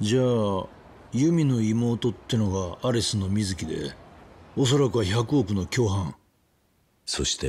じゃあユミの妹ってのがアレスの水木でおそらくは100億の共犯そして